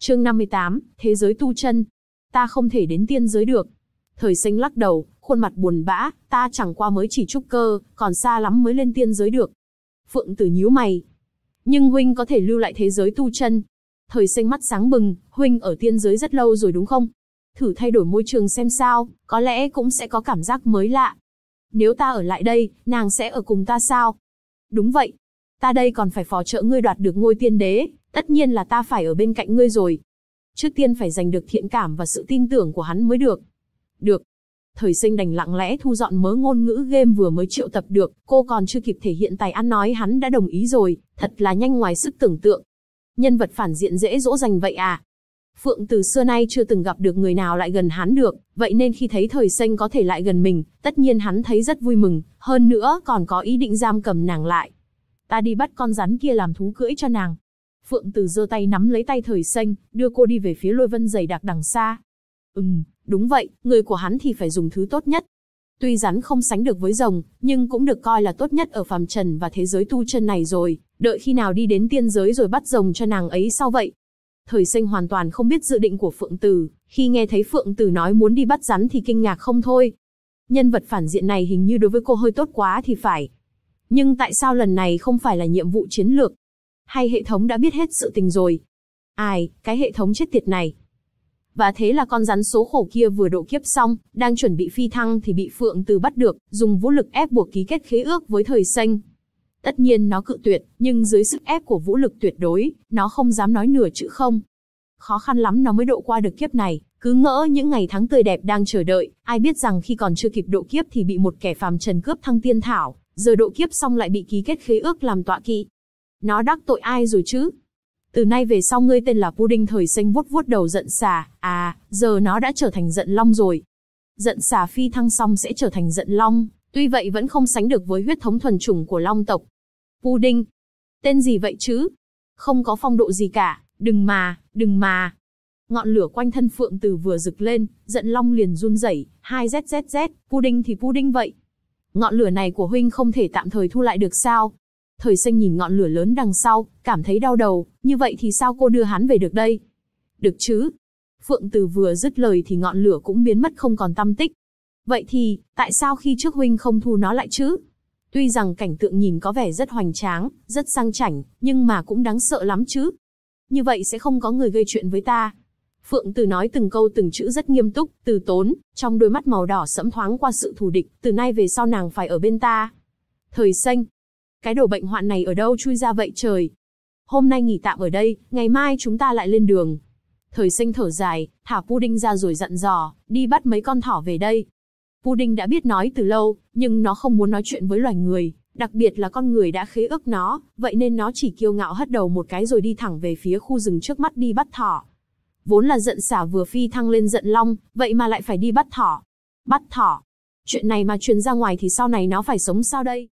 Chương 58, Thế giới tu chân. Ta không thể đến tiên giới được. Thời sinh lắc đầu, khuôn mặt buồn bã, ta chẳng qua mới chỉ trúc cơ, còn xa lắm mới lên tiên giới được. Phượng tử nhíu mày. Nhưng huynh có thể lưu lại thế giới tu chân. Thời sinh mắt sáng bừng, huynh ở tiên giới rất lâu rồi đúng không? Thử thay đổi môi trường xem sao, có lẽ cũng sẽ có cảm giác mới lạ. Nếu ta ở lại đây, nàng sẽ ở cùng ta sao? Đúng vậy, ta đây còn phải phó trợ ngươi đoạt được ngôi tiên đế, tất nhiên là ta phải ở bên cạnh ngươi rồi. Trước tiên phải giành được thiện cảm và sự tin tưởng của hắn mới được. Được. Thời sinh đành lặng lẽ thu dọn mớ ngôn ngữ game vừa mới triệu tập được, cô còn chưa kịp thể hiện tài ăn nói hắn đã đồng ý rồi, thật là nhanh ngoài sức tưởng tượng. Nhân vật phản diện dễ dỗ dành vậy à? Phượng từ xưa nay chưa từng gặp được người nào lại gần hắn được, vậy nên khi thấy thời sinh có thể lại gần mình, tất nhiên hắn thấy rất vui mừng, hơn nữa còn có ý định giam cầm nàng lại ta đi bắt con rắn kia làm thú cưỡi cho nàng. Phượng Tử giơ tay nắm lấy tay thời xanh, đưa cô đi về phía lôi vân dày đặc đằng xa. Ừm, đúng vậy, người của hắn thì phải dùng thứ tốt nhất. Tuy rắn không sánh được với rồng, nhưng cũng được coi là tốt nhất ở phàm trần và thế giới tu chân này rồi, đợi khi nào đi đến tiên giới rồi bắt rồng cho nàng ấy sau vậy. Thời sinh hoàn toàn không biết dự định của Phượng Tử, khi nghe thấy Phượng Tử nói muốn đi bắt rắn thì kinh ngạc không thôi. Nhân vật phản diện này hình như đối với cô hơi tốt quá thì phải, nhưng tại sao lần này không phải là nhiệm vụ chiến lược? Hay hệ thống đã biết hết sự tình rồi? Ai, cái hệ thống chết tiệt này. Và thế là con rắn số khổ kia vừa độ kiếp xong, đang chuẩn bị phi thăng thì bị Phượng Từ bắt được, dùng vũ lực ép buộc ký kết khế ước với thời xanh. Tất nhiên nó cự tuyệt, nhưng dưới sức ép của vũ lực tuyệt đối, nó không dám nói nửa chữ không. Khó khăn lắm nó mới độ qua được kiếp này, cứ ngỡ những ngày tháng tươi đẹp đang chờ đợi, ai biết rằng khi còn chưa kịp độ kiếp thì bị một kẻ phàm trần cướp thăng tiên thảo, giờ độ kiếp xong lại bị ký kết khế ước làm tọa kỵ. Nó đắc tội ai rồi chứ? Từ nay về sau ngươi tên là Pudding thời xanh vuốt vuốt đầu giận xà, à, giờ nó đã trở thành giận long rồi. Giận xà phi thăng xong sẽ trở thành giận long, tuy vậy vẫn không sánh được với huyết thống thuần chủng của long tộc. Pudding, tên gì vậy chứ? Không có phong độ gì cả, đừng mà, đừng mà. Ngọn lửa quanh thân Phượng Từ vừa rực lên, giận long liền run rẩy, hai zzz, pudding thì pudding vậy, ngọn lửa này của huynh không thể tạm thời thu lại được sao? Thời sinh nhìn ngọn lửa lớn đằng sau, cảm thấy đau đầu, như vậy thì sao cô đưa hắn về được đây? Được chứ? Phượng Từ vừa dứt lời thì ngọn lửa cũng biến mất không còn tâm tích. Vậy thì, tại sao khi trước huynh không thu nó lại chứ? Tuy rằng cảnh tượng nhìn có vẻ rất hoành tráng, rất sang chảnh, nhưng mà cũng đáng sợ lắm chứ. Như vậy sẽ không có người gây chuyện với ta. Phượng Tử nói từng câu từng chữ rất nghiêm túc, từ tốn, trong đôi mắt màu đỏ sẫm thoáng qua sự thù địch, từ nay về sau nàng phải ở bên ta. Thời xanh, cái đồ bệnh hoạn này ở đâu chui ra vậy trời. Hôm nay nghỉ tạm ở đây, ngày mai chúng ta lại lên đường. Thời xanh thở dài, thả Pudding ra rồi dặn dò, đi bắt mấy con thỏ về đây. Pudding đã biết nói từ lâu, nhưng nó không muốn nói chuyện với loài người, đặc biệt là con người đã khế ước nó, vậy nên nó chỉ kiêu ngạo hất đầu một cái rồi đi thẳng về phía khu rừng trước mắt đi bắt thỏ vốn là giận xả vừa phi thăng lên giận long, vậy mà lại phải đi bắt thỏ. Bắt thỏ. Chuyện này mà truyền ra ngoài thì sau này nó phải sống sao đây?